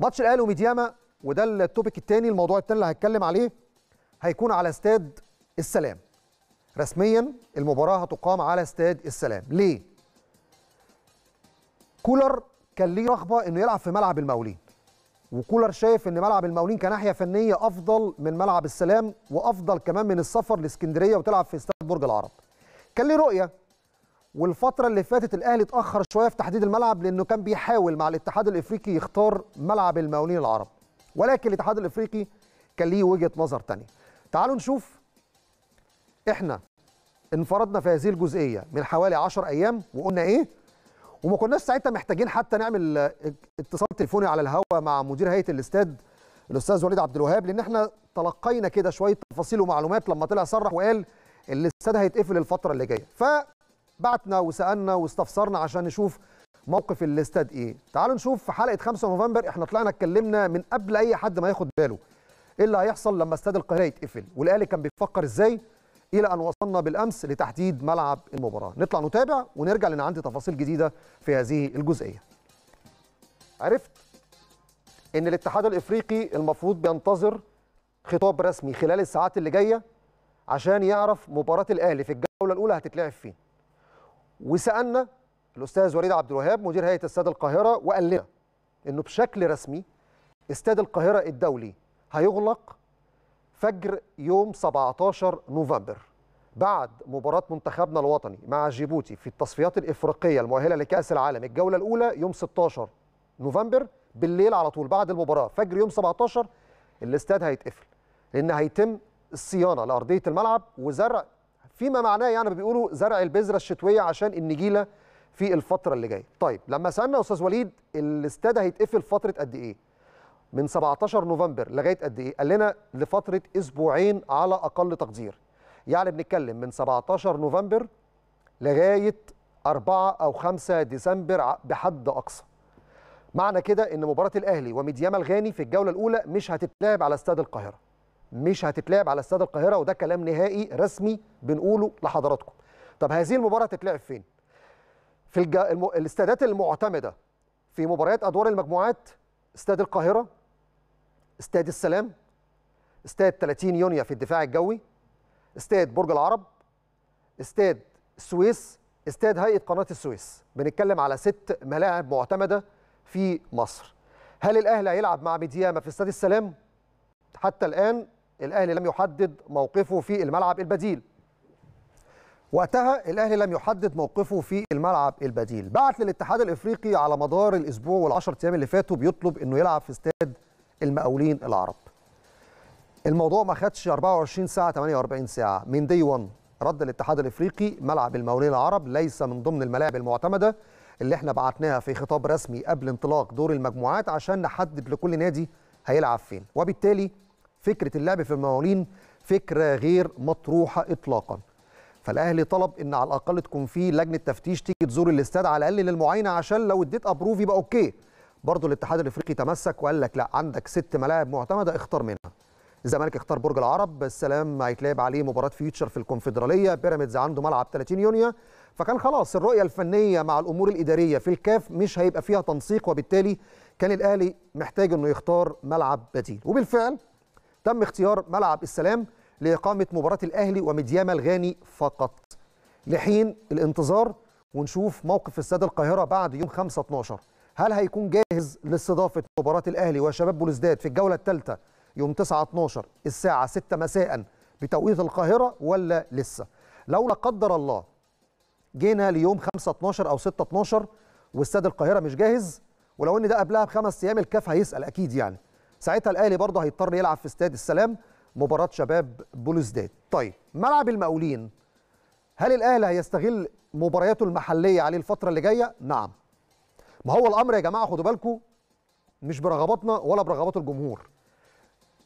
ماتش الاهلي وميدياما وده التوبيك الثاني الموضوع الثاني اللي هتكلم عليه هيكون على استاد السلام رسميا المباراه هتقام على استاد السلام ليه كولر كان ليه رغبه انه يلعب في ملعب المقاولين وكولر شايف ان ملعب المقاولين كناحيه فنيه افضل من ملعب السلام وافضل كمان من السفر لاسكندريه وتلعب في استاد برج العرب كان ليه رؤيه والفترة اللي فاتت الأهلي اتأخر شوية في تحديد الملعب لأنه كان بيحاول مع الاتحاد الإفريقي يختار ملعب المقاولين العرب ولكن الاتحاد الإفريقي كان ليه وجهة نظر تانية تعالوا نشوف احنا انفردنا في هذه الجزئية من حوالي 10 أيام وقلنا إيه وما كناش ساعتها محتاجين حتى نعمل اتصال تليفوني على الهواء مع مدير هيئة الاستاد الأستاذ وليد عبد الوهاب لأن احنا تلقينا كده شوية تفاصيل ومعلومات لما طلع صرح وقال الاستاد هيتقفل الفترة اللي جاية ف بعتنا وسالنا واستفسرنا عشان نشوف موقف الاستاد ايه تعالوا نشوف في حلقه 5 نوفمبر احنا طلعنا اتكلمنا من قبل اي حد ما ياخد باله ايه اللي هيحصل لما استاد القاهره يتقفل والاهلي كان بيفكر ازاي الى ان وصلنا بالامس لتحديد ملعب المباراه نطلع نتابع ونرجع لان عندي تفاصيل جديده في هذه الجزئيه عرفت ان الاتحاد الافريقي المفروض بينتظر خطاب رسمي خلال الساعات اللي جايه عشان يعرف مباراه الاهلي في الجوله الاولى هتتلعب فين وسالنا الاستاذ وليد عبد الوهاب مدير هيئه استاد القاهره وقال لنا انه بشكل رسمي استاد القاهره الدولي هيغلق فجر يوم 17 نوفمبر بعد مباراة منتخبنا الوطني مع جيبوتي في التصفيات الإفريقية المؤهلة لكأس العالم الجولة الأولى يوم 16 نوفمبر بالليل على طول بعد المباراة فجر يوم 17 الاستاد هيتقفل لأن هيتم الصيانة لأرضية الملعب وزرع فيما معناه يعني بيقولوا زرع البذره الشتويه عشان النجيله في الفتره اللي جايه طيب لما سالنا استاذ وليد الاستاد هيتقفل فتره قد ايه من 17 نوفمبر لغايه قد ايه قال لنا لفتره اسبوعين على اقل تقدير يعني بنتكلم من 17 نوفمبر لغايه 4 او 5 ديسمبر بحد اقصى معنى كده ان مباراه الاهلي وميديام الغاني في الجوله الاولى مش هتتلعب على استاد القاهره مش هتتلعب على استاد القاهره وده كلام نهائي رسمي بنقوله لحضراتكم طب هذه المباراه هتتلعب فين في الج... الم... الاستادات المعتمده في مباريات ادوار المجموعات استاد القاهره استاد السلام استاد 30 يونيو في الدفاع الجوي استاد برج العرب استاد السويس استاد هيئه قناه السويس بنتكلم على ست ملاعب معتمده في مصر هل الاهلي هيلعب مع ميدياما في استاد السلام حتى الان الاهلي لم يحدد موقفه في الملعب البديل وقتها الاهلي لم يحدد موقفه في الملعب البديل بعت للاتحاد الافريقي على مدار الاسبوع وال10 ايام اللي فاتوا بيطلب انه يلعب في استاد المقاولين العرب الموضوع ما خدش 24 ساعه 48 ساعه من دي 1 رد الاتحاد الافريقي ملعب المقاولين العرب ليس من ضمن الملاعب المعتمده اللي احنا بعتناها في خطاب رسمي قبل انطلاق دور المجموعات عشان نحدد لكل نادي هيلعب فين وبالتالي فكره اللعب في المواولين فكره غير مطروحه اطلاقا فالاهلي طلب ان على الاقل تكون في لجنه تفتيش تيجي تزور الاستاد على الاقل للمعاينه عشان لو اديت ابروف يبقى اوكي برضه الاتحاد الافريقي تمسك وقال لك لا عندك ست ملاعب معتمده اختار منها الزمالك اختار برج العرب السلام هيتلعب عليه مباراه فيوتشر في الكونفدراليه بيراميدز عنده ملعب 30 يونيو فكان خلاص الرؤيه الفنيه مع الامور الاداريه في الكاف مش هيبقى فيها تنسيق وبالتالي كان الاهلي محتاج انه يختار ملعب بديل وبالفعل تم اختيار ملعب السلام لإقامة مباراة الأهلي وميديام الغاني فقط لحين الانتظار ونشوف موقف استاد القاهرة بعد يوم 5 12 هل هيكون جاهز لاستضافة مباراة الأهلي وشباب بولزداد في الجولة الثالثة يوم 9 12 الساعة 6 مساء بتوقيت القاهرة ولا لسه لو لا قدر الله جينا ليوم 5 12 أو 6 12 واستاد القاهرة مش جاهز ولو ان ده قبلها بخمس ايام الكاف هيسال اكيد يعني ساعتها الاهلي برضه هيضطر يلعب في استاد السلام مباراه شباب بلوزداد طيب ملعب المقاولين هل الاهلي هيستغل مبارياته المحليه عليه الفتره اللي جايه نعم ما هو الامر يا جماعه خدوا بالكم مش برغباتنا ولا برغبات الجمهور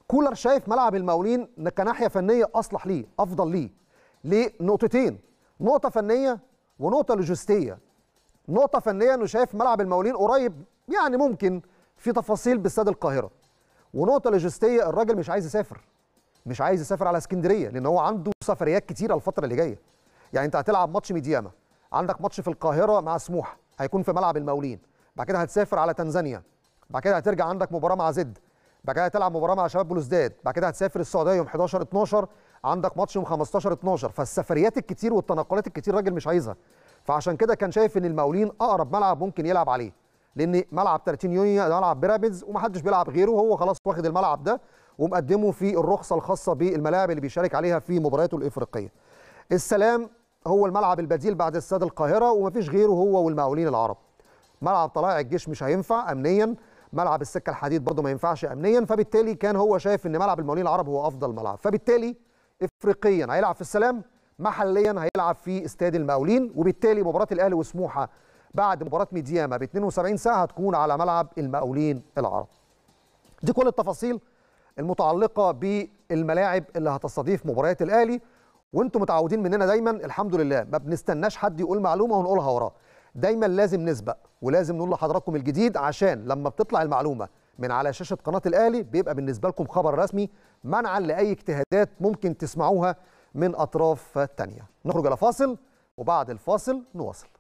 كولر شايف ملعب المقاولين كناحيه فنيه اصلح ليه افضل ليه ليه نقطتين نقطه فنيه ونقطه لوجستيه نقطه فنيه انه شايف ملعب المقاولين قريب يعني ممكن في تفاصيل باستاد القاهره ونقطه لوجستيه الراجل مش عايز يسافر مش عايز يسافر على اسكندريه لان هو عنده سفريات كتيره الفتره اللي جايه يعني انت هتلعب ماتش ميدياما عندك ماتش في القاهره مع سموحه هيكون في ملعب المقاولين بعد كده هتسافر على تنزانيا بعد كده هترجع عندك مباراه مع زد بعد كده هتلعب مباراه مع شباب بلوزداد بعد كده هتسافر السعوديه يوم 11 12 عندك ماتش يوم 15 12 فالسفريات الكتير والتنقلات الكتير الراجل مش عايزها فعشان كده كان شايف ان المقاولين اقرب ملعب ممكن يلعب عليه لان ملعب 30 يونيو ده ملعب بيراميدز ومحدش بيلعب غيره وهو خلاص واخد الملعب ده ومقدمه في الرخصه الخاصه بالملاعب اللي بيشارك عليها في مبارياته الافريقيه. السلام هو الملعب البديل بعد استاد القاهره ومفيش غيره هو والمقاولين العرب. ملعب طلائع الجيش مش هينفع امنيا، ملعب السكه الحديد برضه ما ينفعش امنيا، فبالتالي كان هو شايف ان ملعب المقاولين العرب هو افضل ملعب، فبالتالي افريقيا هيلعب في السلام، محليا هيلعب في استاد المقاولين، وبالتالي مباراه الاهلي وسموحه بعد مباراه ميدياما ب 72 ساعه هتكون على ملعب المقاولين العرب. دي كل التفاصيل المتعلقه بالملاعب اللي هتستضيف مباريات الاهلي وانتم متعودين مننا دايما الحمد لله ما بنستناش حد يقول معلومه ونقولها وراه دايما لازم نسبق ولازم نقول لحضراتكم الجديد عشان لما بتطلع المعلومه من على شاشه قناه الاهلي بيبقى بالنسبه لكم خبر رسمي منعا لاي اجتهادات ممكن تسمعوها من اطراف تانية نخرج الى فاصل وبعد الفاصل نواصل